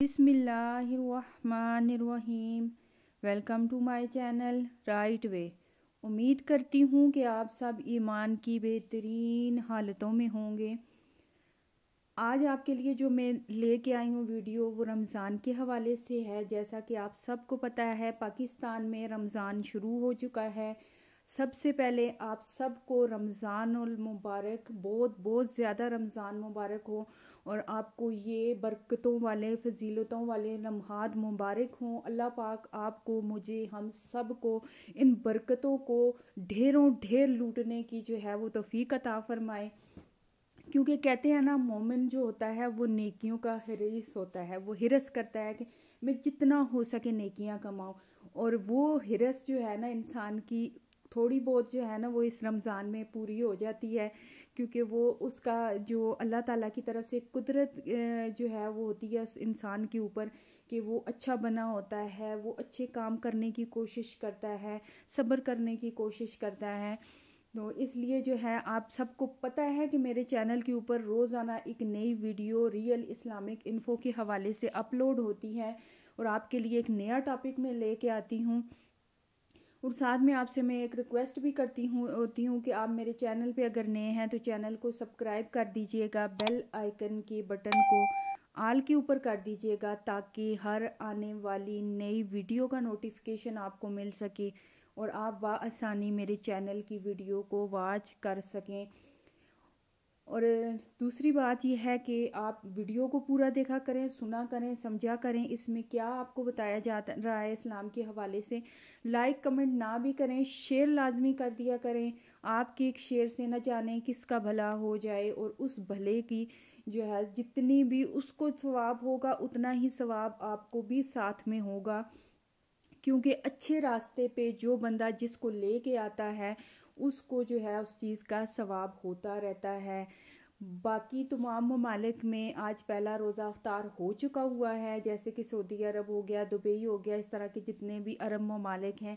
बिसमीम welcome to my channel right way उम्मीद करती हूँ कि आप सब ईमान की बेहतरीन हालतों में होंगे आज आपके लिए जो मैं लेके आई हूँ वीडियो वो रमज़ान के हवाले से है जैसा कि आप सबको पता है पाकिस्तान में रमज़ान शुरू हो चुका है सबसे पहले आप सबको रमज़ान मुबारक बहुत बहुत ज़्यादा रमज़ान मुबारक हो और आपको ये बरकतों वाले फजीलतों वाले लम्हा मुबारक हों अल्लाह पाक आपको मुझे हम सब को इन बरकतों को ढेरों ढेर लूटने की जो है वो तोफ़ी अता फ़रमाए क्योंकि कहते हैं ना मोमिन जो होता है वो नेकियों का हरीस होता है वो हिरस करता है कि मैं जितना हो सके नेकियां कमाऊं और वो हिरस जो है ना इंसान की थोड़ी बहुत जो है ना वो इस रमज़ान में पूरी हो जाती है क्योंकि वो उसका जो अल्लाह ताला की तरफ से कुदरत जो है वो होती है उस इंसान के ऊपर कि वो अच्छा बना होता है वो अच्छे काम करने की कोशिश करता है सब्र करने की कोशिश करता है तो इसलिए जो है आप सबको पता है कि मेरे चैनल के ऊपर रोज़ाना एक नई वीडियो रियल इस्लामिक इन्फो के हवाले से अपलोड होती है और आपके लिए एक नया टॉपिक मैं लेके आती हूँ और साथ में आपसे मैं एक रिक्वेस्ट भी करती हूँ होती हूँ कि आप मेरे चैनल पे अगर नए हैं तो चैनल को सब्सक्राइब कर दीजिएगा बेल आइकन के बटन को आल के ऊपर कर दीजिएगा ताकि हर आने वाली नई वीडियो का नोटिफिकेशन आपको मिल सके और आप आसानी मेरे चैनल की वीडियो को वॉच कर सकें और दूसरी बात यह है कि आप वीडियो को पूरा देखा करें सुना करें समझा करें इसमें क्या आपको बताया जा रहा है इस्लाम के हवाले से लाइक कमेंट ना भी करें शेयर लाजमी कर दिया करें आपके एक शेयर से ना जाने किसका भला हो जाए और उस भले की जो है जितनी भी उसको स्वाब होगा उतना ही स्वाब आपको भी साथ में होगा क्योंकि अच्छे रास्ते पे जो बंदा जिसको ले के आता है उसको जो है उस चीज़ का सवाब होता रहता है बाकी तमाम ममालिक में आज पहला रोज़ा अवतार हो चुका हुआ है जैसे कि सऊदी अरब हो गया दुबई हो गया इस तरह के जितने भी अरब ममालिक हैं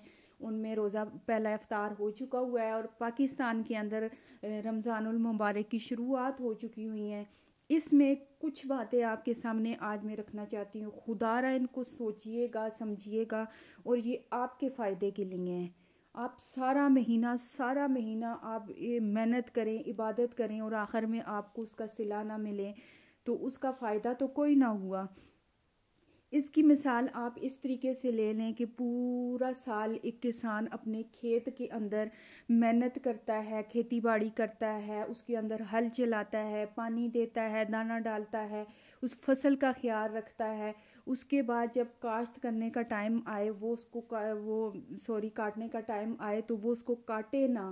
उनमें रोज़ा पहला अवतार हो चुका हुआ है और पाकिस्तान के अंदर रमज़ानुल मुबारक की शुरुआत हो चुकी हुई हैं इसमें कुछ बातें आपके सामने आज मैं रखना चाहती हूँ खुदा रहा इनको सोचिएगा समझिएगा और ये आपके फ़ायदे के लिए हैं आप सारा महीना सारा महीना आप मेहनत करें इबादत करें और आखिर में आपको उसका सिला ना मिले तो उसका फ़ायदा तो कोई ना हुआ इसकी मिसाल आप इस तरीके से ले लें कि पूरा साल एक किसान अपने खेत के अंदर मेहनत करता है खेती बाड़ी करता है उसके अंदर हल चलाता है पानी देता है दाना डालता है उस फसल का ख्याल रखता है उसके बाद जब काश्त करने का टाइम आए वो उसको का, वो सॉरी काटने का टाइम आए तो वो उसको काटे ना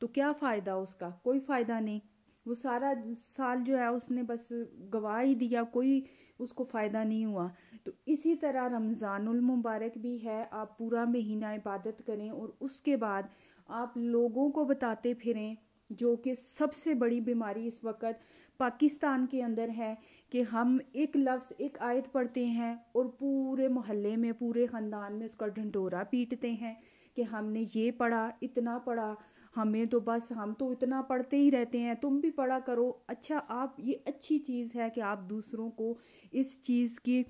तो क्या फ़ायदा उसका कोई फ़ायदा नहीं वो सारा साल जो है उसने बस गवा ही दिया कोई उसको फ़ायदा नहीं हुआ तो इसी तरह रमज़ानुल मुबारक भी है आप पूरा महीना इबादत करें और उसके बाद आप लोगों को बताते फिरें जो कि सबसे बड़ी बीमारी इस वक्त पाकिस्तान के अंदर है कि हम एक लफ्ज़ एक आयत पढ़ते हैं और पूरे मोहल्ले में पूरे ख़ानदान में उसका ढंडोरा पीटते हैं कि हमने ये पढ़ा इतना पढ़ा हमें तो बस हम तो इतना पढ़ते ही रहते हैं तुम भी पढ़ा करो अच्छा आप ये अच्छी चीज़ है कि आप दूसरों को इस चीज़ की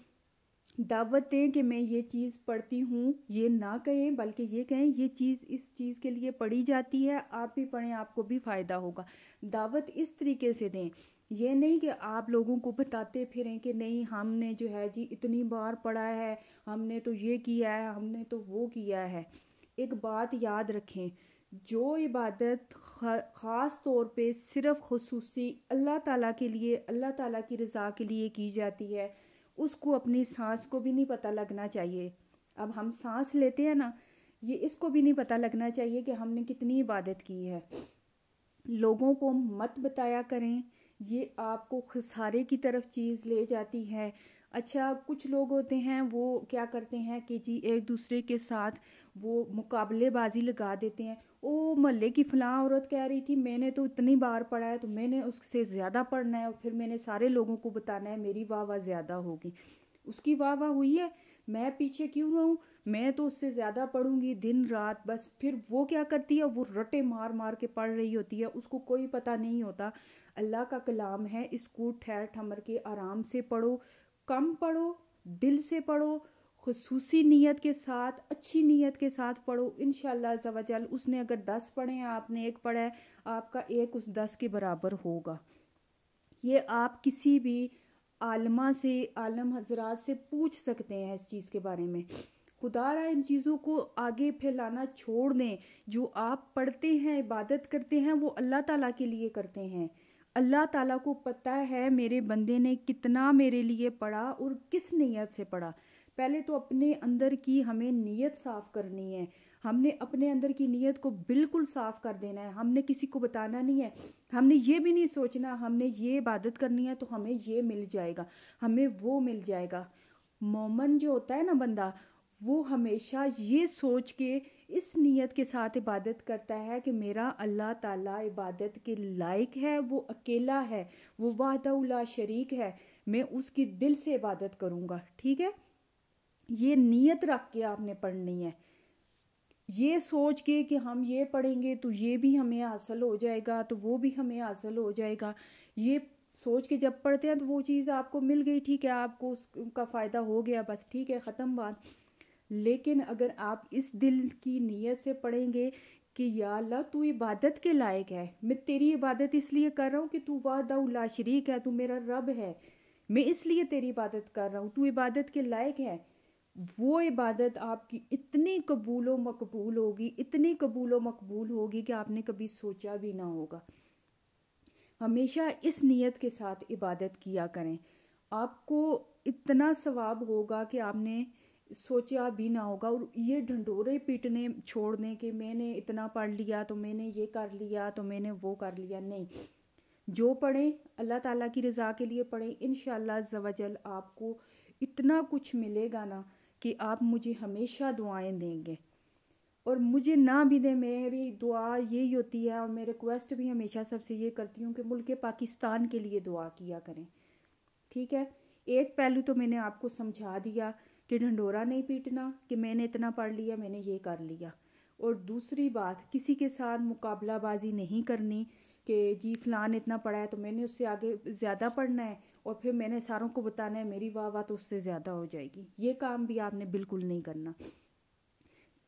दावत दें कि मैं ये चीज़ पढ़ती हूँ ये ना कहें बल्कि ये कहें ये चीज़ इस चीज़ के लिए पढ़ी जाती है आप भी पढ़ें आपको भी फ़ायदा होगा दावत इस तरीके से दें ये नहीं कि आप लोगों को बताते फिरें कि नहीं हमने जो है जी इतनी बार पढ़ा है हमने तो ये किया है हमने तो वो किया है एक बात याद रखें जो इबादत ख़ास तौर पे सिर्फ खसूसी अल्लाह ताला के लिए अल्लाह ताला की रज़ा के लिए की जाती है उसको अपनी सांस को भी नहीं पता लगना चाहिए अब हम सांस लेते हैं ना ये इसको भी नहीं पता लगना चाहिए कि हमने कितनी इबादत की है लोगों को मत बताया करें ये आपको खसारे की तरफ चीज़ ले जाती है अच्छा कुछ लोग होते हैं वो क्या करते हैं कि जी एक दूसरे के साथ वो मुकाबलेबाजी लगा देते हैं ओ मल्ले की फलां औरत कह रही थी मैंने तो इतनी बार पढ़ा है तो मैंने उससे ज़्यादा पढ़ना है और फिर मैंने सारे लोगों को बताना है मेरी वाह वाह ज़्यादा होगी उसकी वाह वाह हुई है मैं पीछे क्यों रहूँ मैं तो उससे ज़्यादा पढ़ूंगी दिन रात बस फिर वो क्या करती है वो रटे मार मार के पढ़ रही होती है उसको कोई पता नहीं होता अल्लाह का कलाम है इसको ठहर ठमर के आराम से पढ़ो कम पढ़ो दिल से पढ़ो खसूस नीयत के साथ अच्छी नीयत के साथ पढ़ो इन शवाजल उसने अगर दस पढ़े आपने एक पढ़ा है आपका एक उस दस के बराबर होगा ये आप किसी भी आलमा से आलम हजरात से पूछ सकते हैं इस चीज़ के बारे में खुदा रहा इन चीज़ों को आगे फैलाना छोड़ दें जो आप पढ़ते हैं इबादत करते हैं वो अल्लाह ताला के लिए करते हैं अल्लाह ताला को पता है मेरे बंदे ने कितना मेरे लिए पढ़ा और किस नीयत से पढ़ा पहले तो अपने अंदर की हमें नीयत साफ़ करनी है हमने अपने अंदर की नीयत को बिल्कुल साफ़ कर देना है हमने किसी को बताना नहीं है हमने ये भी नहीं सोचना हमने ये इबादत करनी है तो हमें ये मिल जाएगा हमें वो मिल जाएगा मोमन जो होता है ना बंदा वो हमेशा ये सोच के इस नीयत के साथ इबादत करता है कि मेरा अल्लाह ताला इबादत के लायक है वो अकेला है वो वाहदा शरीक है मैं उसकी दिल से इबादत करूँगा ठीक है ये नीयत रख के आपने पढ़नी है ये सोच के कि हम ये पढ़ेंगे तो ये भी हमें हासिल हो जाएगा तो वो भी हमें हासिल हो जाएगा ये सोच के जब पढ़ते हैं तो वो चीज़ आपको मिल गई ठीक है आपको उसका फ़ायदा हो गया बस ठीक है ख़त्म बात लेकिन अगर आप इस दिल की नीयत से पढ़ेंगे कि या अल्लाह तू इबादत के लायक है मैं तेरी इबादत इसलिए कर रहा हूँ कि तू वादा शरीक है तू मेरा रब है मैं इसलिए तेरी इबादत कर रहा हूँ तू इबादत के लायक है वो इबादत आपकी इतनी कबूल मकबूल होगी इतनी कबूल मकबूल होगी कि आपने कभी सोचा भी ना होगा हमेशा इस नीयत के साथ इबादत किया करें आपको इतना सवाब होगा कि आपने सोचा भी ना होगा और ये ढंडोरे पीटने छोड़ने के मैंने इतना पढ़ लिया तो मैंने ये कर लिया तो मैंने वो कर लिया नहीं जो पढ़ें अल्लाह ताला की रज़ा के लिए पढ़ें इन जवाजल आपको इतना कुछ मिलेगा ना कि आप मुझे हमेशा दुआएं देंगे और मुझे ना भी दें मेरी दुआ यही होती है और मैं रिक्वेस्ट भी हमेशा सबसे ये करती हूँ कि मुल्क पाकिस्तान के लिए दुआ किया करें ठीक है एक पहलू तो मैंने आपको समझा दिया कि ढंडोरा नहीं पीटना कि मैंने इतना पढ़ लिया मैंने ये कर लिया और दूसरी बात किसी के साथ मुकाबलाबाजी नहीं करनी कि जी फलान इतना पढ़ा है तो मैंने उससे आगे ज़्यादा पढ़ना है और फिर मैंने सारों को बताना है मेरी वाह वाह तो उससे ज़्यादा हो जाएगी ये काम भी आपने बिल्कुल नहीं करना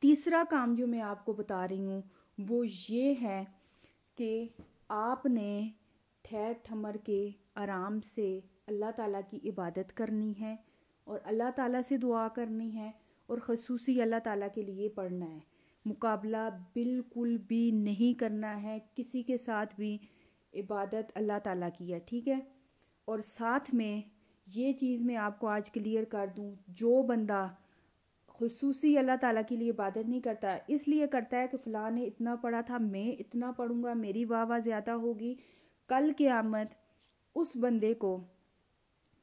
तीसरा काम जो मैं आपको बता रही हूँ वो ये है कि आपने ठहर ठमर के आराम से अल्लाह ताला की इबादत करनी है और अल्लाह ताला से दुआ करनी है और खसूसी अल्लाह ताला के लिए पढ़ना है मुकाबला बिल्कुल भी नहीं करना है किसी के साथ भी इबादत अल्लाह ताला की है ठीक है और साथ में ये चीज़ मैं आपको आज क्लियर कर दूँ जो बंदा खसूसी अल्लाह ताला के लिए इबादत नहीं करता इसलिए करता है कि फ़लाँ ने इतना पढ़ा था मैं इतना पढ़ूँगा मेरी वाह वाह ज़्यादा होगी कल के आमद उस बंदे को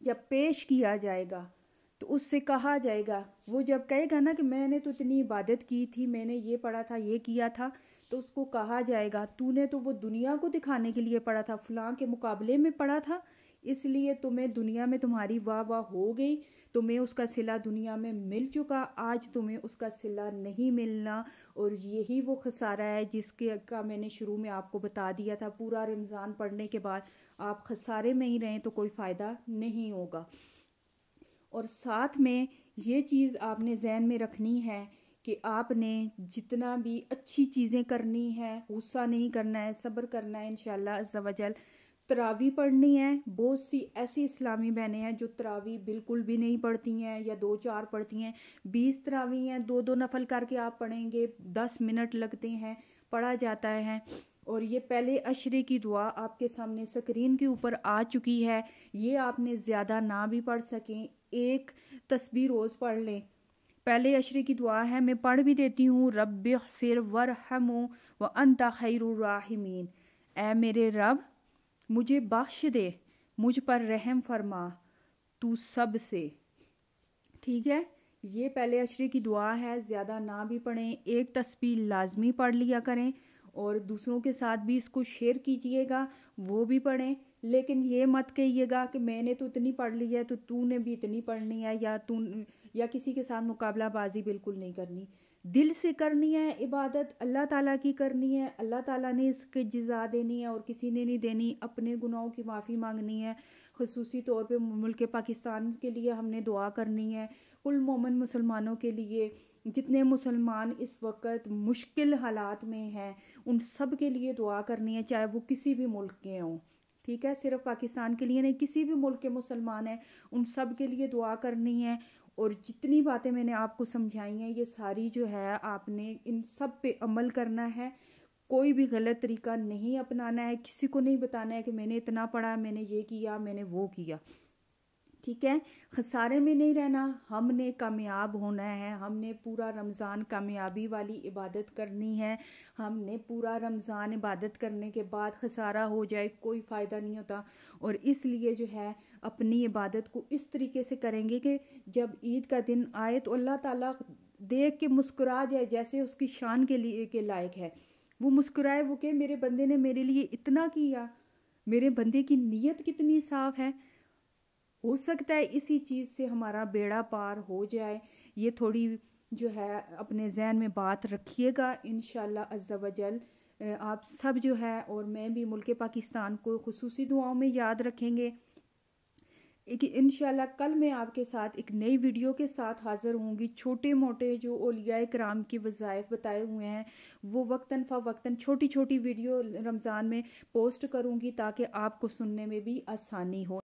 जब पेश किया जाएगा तो उससे कहा जाएगा वो जब कहेगा ना कि मैंने तो इतनी इबादत की थी मैंने ये पढ़ा था ये किया था तो उसको कहा जाएगा तूने तो वो दुनिया को दिखाने के लिए पढ़ा था फलां के मुकाबले में पढ़ा था इसलिए तुम्हें दुनिया में तुम्हारी वाह वाह हो गई तुम्हें उसका सिला दुनिया में मिल चुका आज तुम्हें उसका सिला नहीं मिलना और यही वो खसारा है जिसके का मैंने शुरू में आपको बता दिया था पूरा रमज़ान पढ़ने के बाद आप खसारे में ही रहें तो कोई फ़ायदा नहीं होगा और साथ में ये चीज़ आपने जहन में रखनी है कि आपने जितना भी अच्छी चीज़ें करनी है गुस्सा नहीं करना है सब्र करना है इन तरावी पढ़नी है बहुत सी ऐसी इस्लामी बहनें हैं जो तरावी बिल्कुल भी नहीं पढ़ती हैं या दो चार पढ़ती हैं बीस तरावी हैं दो दो नफल करके आप पढ़ेंगे दस मिनट लगते हैं पढ़ा जाता है और ये पहले अशरे की दुआ आपके सामने स्क्रीन के ऊपर आ चुकी है ये आपने ज़्यादा ना भी पढ़ सकें एक तस्वीर रोज़ पढ़ लें पहले अशरे की दुआ है मैं पढ़ भी देती हूँ रब फिर वरहम व अनता खैरमीन ए मेरे रब मुझे बख्श दे मुझ पर रहम फरमा तू सब से ठीक है ये पहले अशरे की दुआ है ज़्यादा ना भी पढ़ें एक तस्वीर लाजमी पढ़ लिया करें और दूसरों के साथ भी इसको शेयर कीजिएगा वो भी पढ़ें लेकिन ये मत कहिएगा कि मैंने तो इतनी पढ़ ली है तो तूने भी इतनी पढ़नी है या तू या किसी के साथ मुकाबलाबाजी बिल्कुल नहीं करनी दिल से करनी है इबादत अल्लाह ताला की करनी है अल्लाह ताला ने इसके जजा देनी है और किसी ने नहीं देनी अपने गुनाहों की माफ़ी मांगनी है खसूसी तौर पे मुल्क पाकिस्तान के लिए हमने दुआ करनी है कुल मोमन मुसलमानों के लिए जितने मुसलमान इस वक्त मुश्किल हालात में हैं उन सब के लिए दुआ करनी है चाहे वो किसी भी मुल्क के हों ठीक है सिर्फ पाकिस्तान के लिए नहीं किसी भी मुल्क के मुसलमान हैं उन सब के लिए दुआ करनी है और जितनी बातें मैंने आपको समझाई हैं ये सारी जो है आपने इन सब पे अमल करना है कोई भी गलत तरीका नहीं अपनाना है किसी को नहीं बताना है कि मैंने इतना पढ़ा मैंने ये किया मैंने वो किया ठीक है खसारे में नहीं रहना हमने कामयाब होना है हमने पूरा रमज़ान कामयाबी वाली इबादत करनी है हमने पूरा रमज़ान इबादत करने के बाद खसारा हो जाए कोई फ़ायदा नहीं होता और इसलिए जो है अपनी इबादत को इस तरीके से करेंगे कि जब ईद का दिन आए तो अल्लाह ताला देख के मुस्कुरा जाए जैसे उसकी शान के लिए के लायक है वो मुस्कुराए वो कहे मेरे बंदे ने मेरे लिए इतना किया मेरे बंदे की नीयत कितनी साफ़ है हो सकता है इसी चीज़ से हमारा बेड़ा पार हो जाए ये थोड़ी जो है अपने जहन में बात रखिएगा इन शजल आप सब जो है और मैं भी मुल्क पाकिस्तान को खसूस दुआओं में याद रखेंगे इन कल मैं आपके साथ एक नई वीडियो के साथ हाज़िर होंगी छोटे मोटे जो ओलिया कराम के वज़ायफ़ बताए हुए हैं वो वक्ता वक्ता छोटी छोटी वीडियो रमज़ान में पोस्ट करूँगी ताकि आपको सुनने में भी आसानी हो